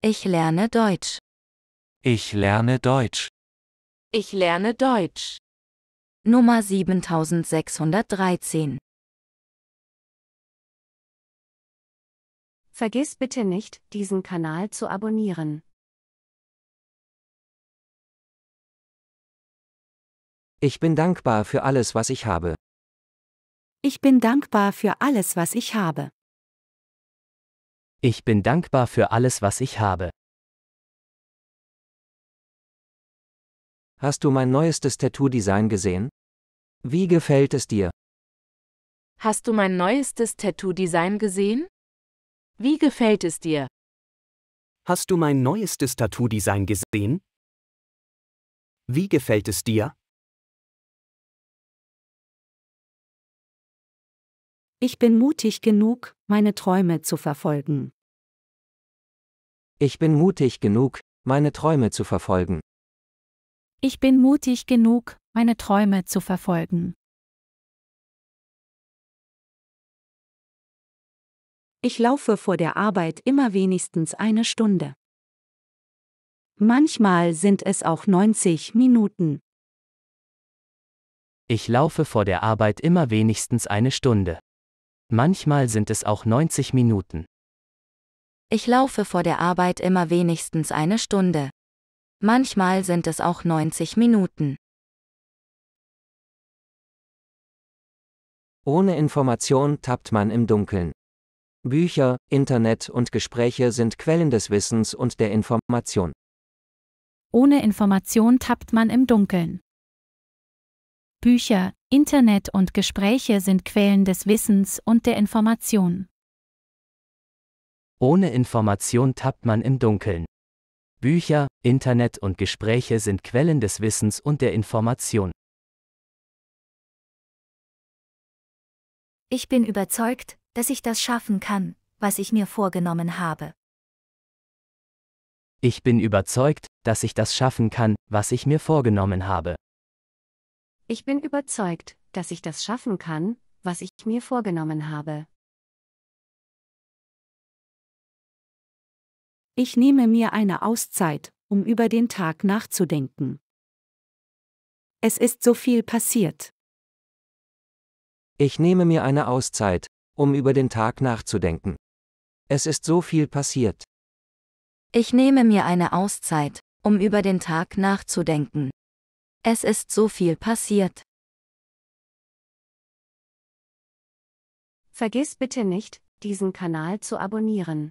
Ich lerne Deutsch. Ich lerne Deutsch. Ich lerne Deutsch. Nummer 7613. Vergiss bitte nicht, diesen Kanal zu abonnieren. Ich bin dankbar für alles, was ich habe. Ich bin dankbar für alles, was ich habe. Ich bin dankbar für alles, was ich habe. Hast du mein neuestes Tattoo-Design gesehen? Wie gefällt es dir? Hast du mein neuestes Tattoo-Design gesehen? Wie gefällt es dir? Hast du mein neuestes Tattoo-Design gesehen? Wie gefällt es dir? Ich bin mutig genug, meine Träume zu verfolgen. Ich bin mutig genug, meine Träume zu verfolgen. Ich bin mutig genug, meine Träume zu verfolgen. Ich laufe vor der Arbeit immer wenigstens eine Stunde. Manchmal sind es auch 90 Minuten. Ich laufe vor der Arbeit immer wenigstens eine Stunde. Manchmal sind es auch 90 Minuten. Ich laufe vor der Arbeit immer wenigstens eine Stunde. Manchmal sind es auch 90 Minuten. Ohne Information tappt man im Dunkeln. Bücher, Internet und Gespräche sind Quellen des Wissens und der Information. Ohne Information tappt man im Dunkeln. Bücher, Internet und Gespräche sind Quellen des Wissens und der Information. Ohne Information tappt man im Dunkeln. Bücher, Internet und Gespräche sind Quellen des Wissens und der Information. Ich bin überzeugt, dass ich das schaffen kann, was ich mir vorgenommen habe. Ich bin überzeugt, dass ich das schaffen kann, was ich mir vorgenommen habe. Ich bin überzeugt, dass ich das schaffen kann, was ich mir vorgenommen habe. Ich nehme mir eine Auszeit, um über den Tag nachzudenken. Es ist so viel passiert. Ich nehme mir eine Auszeit, um über den Tag nachzudenken. Es ist so viel passiert. Ich nehme mir eine Auszeit, um über den Tag nachzudenken. Es ist so viel passiert. Vergiss bitte nicht, diesen Kanal zu abonnieren.